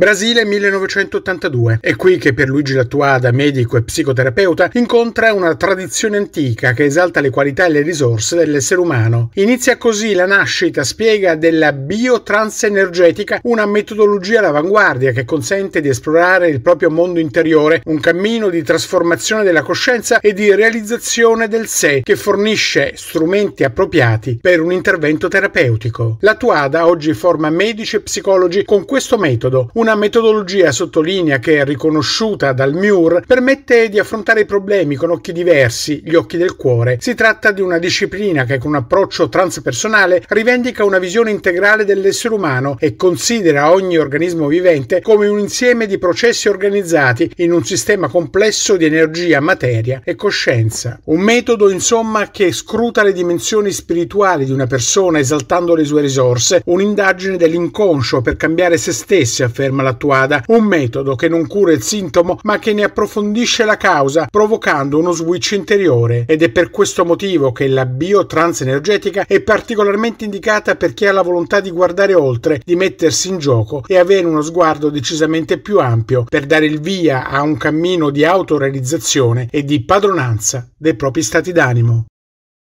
Brasile 1982. È qui che per Luigi Lattuada, medico e psicoterapeuta, incontra una tradizione antica che esalta le qualità e le risorse dell'essere umano. Inizia così la nascita, spiega, della biotransenergetica, una metodologia all'avanguardia che consente di esplorare il proprio mondo interiore, un cammino di trasformazione della coscienza e di realizzazione del sé che fornisce strumenti appropriati per un intervento terapeutico. Lattuada oggi forma medici e psicologi con questo metodo, una una metodologia, sottolinea, che riconosciuta dal Muir, permette di affrontare i problemi con occhi diversi, gli occhi del cuore. Si tratta di una disciplina che con un approccio transpersonale rivendica una visione integrale dell'essere umano e considera ogni organismo vivente come un insieme di processi organizzati in un sistema complesso di energia, materia e coscienza. Un metodo, insomma, che scruta le dimensioni spirituali di una persona esaltando le sue risorse, un'indagine dell'inconscio per cambiare se stessi, afferma malatuada, un metodo che non cura il sintomo ma che ne approfondisce la causa provocando uno switch interiore ed è per questo motivo che la biotrans energetica è particolarmente indicata per chi ha la volontà di guardare oltre, di mettersi in gioco e avere uno sguardo decisamente più ampio per dare il via a un cammino di autorealizzazione e di padronanza dei propri stati d'animo.